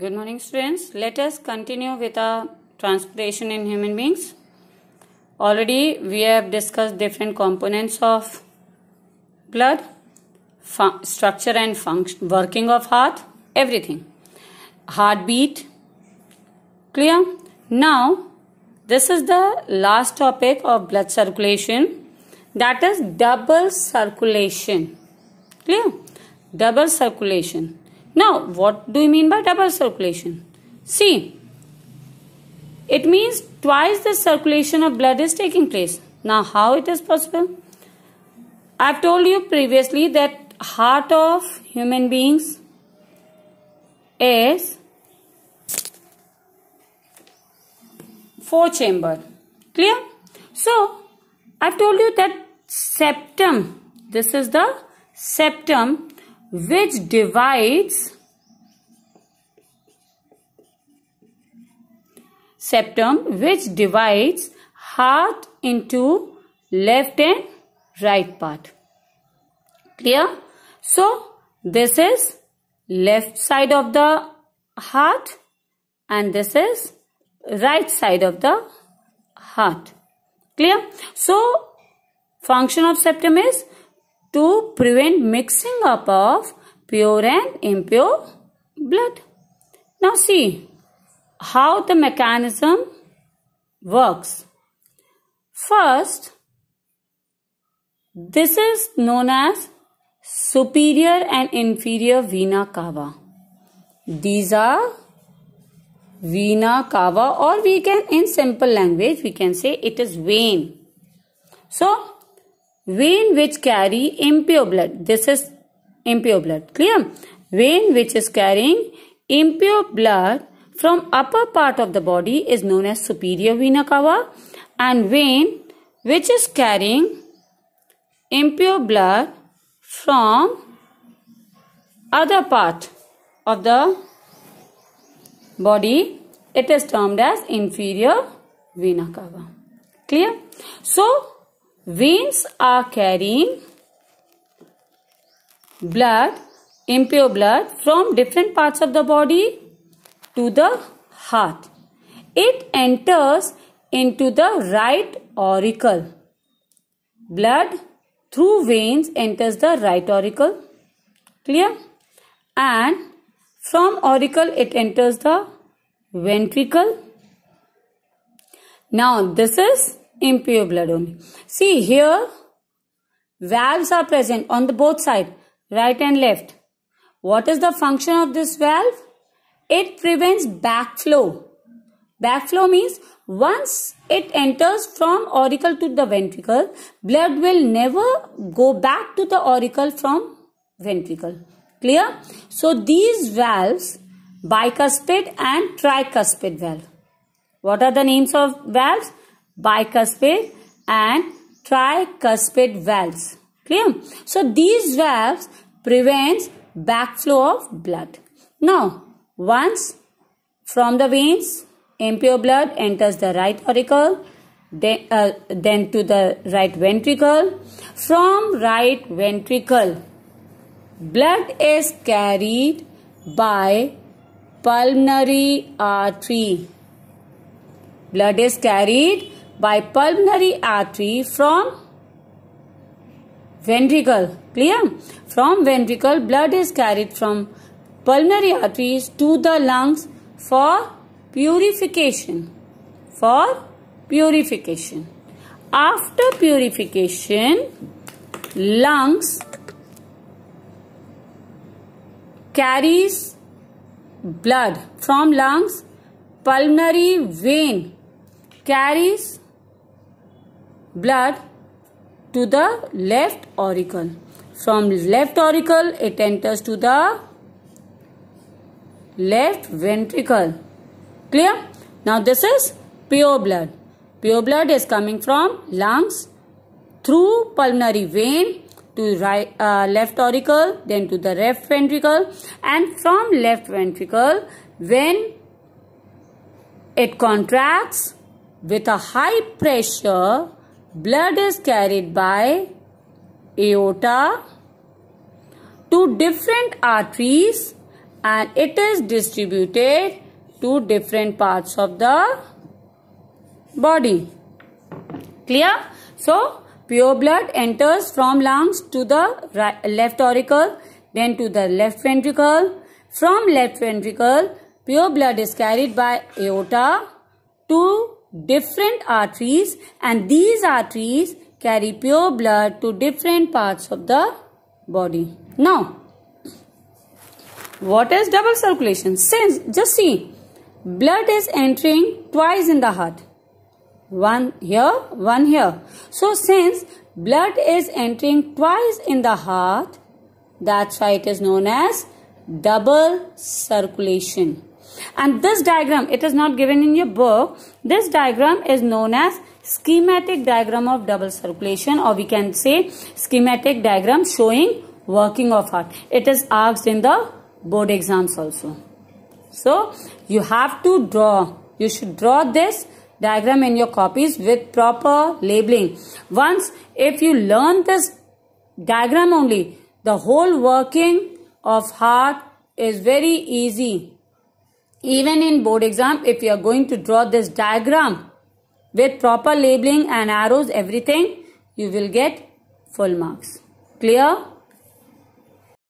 Good morning students. Let us continue with our transpiration in human beings. Already we have discussed different components of blood, structure and function, working of heart, everything. Heartbeat. Clear? Now this is the last topic of blood circulation that is double circulation. Clear? Double circulation now, what do you mean by double circulation? See, it means twice the circulation of blood is taking place. Now, how it is possible? I've told you previously that heart of human beings is four chamber. Clear? So, I've told you that septum, this is the septum which divides septum which divides heart into left and right part clear so this is left side of the heart and this is right side of the heart clear so function of septum is to prevent mixing up of pure and impure blood. Now see how the mechanism works. First, this is known as superior and inferior vena cava. These are vena cava or we can in simple language we can say it is vein. So, vein which carry impure blood. This is impure blood. Clear? Vein which is carrying impure blood from upper part of the body is known as superior vena cava and vein which is carrying impure blood from other part of the body it is termed as inferior vena cava clear so Veins are carrying blood, impure blood from different parts of the body to the heart. It enters into the right auricle. Blood through veins enters the right auricle. Clear? And from auricle it enters the ventricle. Now this is impure blood only. See here, valves are present on the both side, right and left. What is the function of this valve? It prevents backflow. Backflow means once it enters from auricle to the ventricle, blood will never go back to the auricle from ventricle. Clear? So these valves, bicuspid and tricuspid valve. What are the names of valves? bicuspid and tricuspid valves. Clear? So these valves prevents backflow of blood. Now, once from the veins, impure blood enters the right auricle, then, uh, then to the right ventricle. From right ventricle, blood is carried by pulmonary artery. Blood is carried by pulmonary artery from ventricle. Clear? From ventricle, blood is carried from pulmonary arteries to the lungs for purification. For purification. After purification, lungs carries blood from lungs, pulmonary vein carries blood to the left auricle. From left auricle, it enters to the left ventricle. Clear? Now this is pure blood. Pure blood is coming from lungs through pulmonary vein to right, uh, left auricle, then to the left ventricle and from left ventricle when it contracts with a high pressure blood is carried by aorta to different arteries and it is distributed to different parts of the body. Clear? So, pure blood enters from lungs to the right, left auricle, then to the left ventricle. From left ventricle, pure blood is carried by aorta to different arteries and these arteries carry pure blood to different parts of the body. Now, what is double circulation? Since, just see, blood is entering twice in the heart. One here, one here. So, since blood is entering twice in the heart, that's why it is known as double circulation. And this diagram, it is not given in your book. This diagram is known as schematic diagram of double circulation or we can say schematic diagram showing working of heart. It is asked in the board exams also. So, you have to draw. You should draw this diagram in your copies with proper labeling. Once, if you learn this diagram only, the whole working of heart is very easy even in board exam, if you are going to draw this diagram with proper labeling and arrows, everything, you will get full marks. Clear?